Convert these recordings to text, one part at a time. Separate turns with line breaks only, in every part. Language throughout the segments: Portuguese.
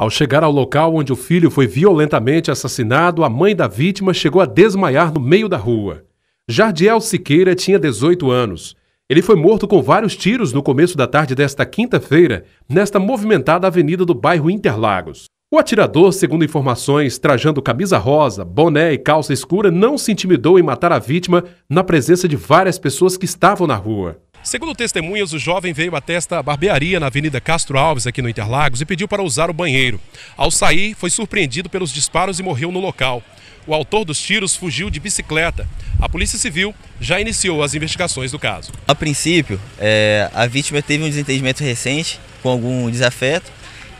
Ao chegar ao local onde o filho foi violentamente assassinado, a mãe da vítima chegou a desmaiar no meio da rua. Jardiel Siqueira tinha 18 anos. Ele foi morto com vários tiros no começo da tarde desta quinta-feira, nesta movimentada avenida do bairro Interlagos. O atirador, segundo informações, trajando camisa rosa, boné e calça escura, não se intimidou em matar a vítima na presença de várias pessoas que estavam na rua. Segundo testemunhas, o jovem veio até esta barbearia na Avenida Castro Alves, aqui no Interlagos, e pediu para usar o banheiro. Ao sair, foi surpreendido pelos disparos e morreu no local. O autor dos tiros fugiu de bicicleta. A Polícia Civil já iniciou as investigações do caso.
A princípio, é, a vítima teve um desentendimento recente com algum desafeto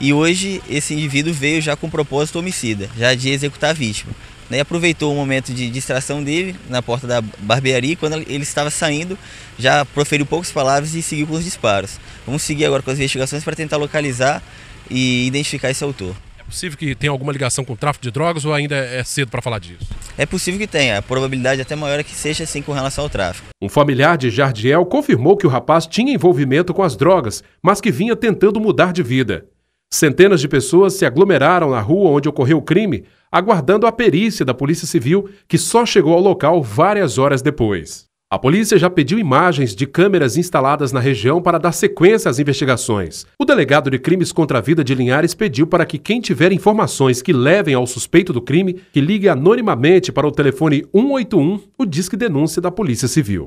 e hoje esse indivíduo veio já com propósito homicida, já de executar a vítima né, e aproveitou o momento de distração dele na porta da barbearia. Quando ele estava saindo, já proferiu poucas palavras e seguiu com os disparos. Vamos seguir agora com as investigações para tentar localizar e identificar esse autor.
É possível que tenha alguma ligação com o tráfico de drogas ou ainda é cedo para falar disso?
É possível que tenha, a probabilidade é até maior é que seja assim com relação ao tráfico. Um familiar de Jardiel confirmou que o rapaz
tinha envolvimento com as drogas, mas que vinha tentando mudar de vida. Centenas de pessoas se aglomeraram na rua onde ocorreu o crime aguardando a perícia da Polícia Civil, que só chegou ao local várias horas depois. A polícia já pediu imagens de câmeras instaladas na região para dar sequência às investigações. O delegado de crimes contra a vida de Linhares pediu para que quem tiver informações que levem ao suspeito do crime, que ligue anonimamente para o telefone 181, o Disque Denúncia da Polícia Civil.